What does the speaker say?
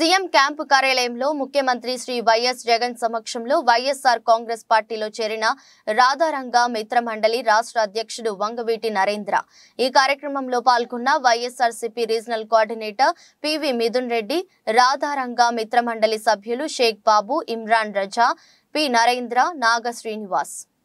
CM camp కార్యాలయంలో ముఖ్యమంత్రి Shri YS Jagan సమక్షంలో వైఎస్ఆర్ కాంగ్రెస్ పార్టీలో చేరిన రాధారంగ మిత్రమండలి రాష్ట్ర అధ్యక్షుడు వంగవీటి నరేంద్ర ఈ కార్యక్రమంలో పాల్గొన్న CP regional coordinator PV Mithun Reddy Radharanga Mitramandali సభ్యులు షేక్ బాబు ఇమ్రాన్ రజా పి నరేంద్ర నాగ శ్రీనివాస్